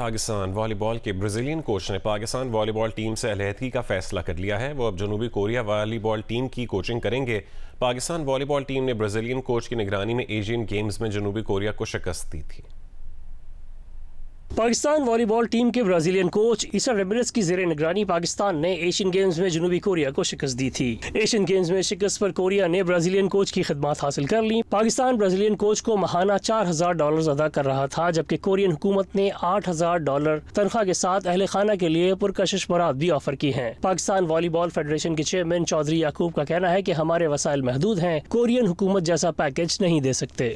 Pakistan volleyball के Brazilian coach ने Pakistan volleyball team से अलहदगी का फैसला कर लिया है वो अब जनूबी कोरिया वॉलीबॉल टीम की कोचिंग करेंगे पाकिस्तान वॉलीबॉल टीम ने ब्राज़ीलियन कोच की निगरानी में एशियन गेम्स में जनूबी कोरिया को शिकस्त दी थी पाकिस्तान वॉलीबॉल टीम के ब्राजीलियन कोच ईसा रेबरस की जेर निगरानी पाकिस्तान ने एशियन गेम्स में जनूबी कोरिया को शिकस्त दी थी एशियन गेम्स में शिकस्त पर कोरिया ने ब्राजीलियन कोच की खदमात हासिल कर ली पाकिस्तान ब्राजीलियन कोच को महाना चार हजार डॉलर अदा कर रहा था जबकि कोरियन हुकूमत ने आठ हजार डॉलर तनख्वाह के साथ अहल खाना के लिए पुरकशिश मराद भी ऑफर की है पाकिस्तान वॉलीबॉल फेडरेशन के चेयरमैन चौधरी याकूब का कहना है की हमारे वसायल महदूद हैं कोरियन हुकूमत जैसा पैकेज नहीं दे सकते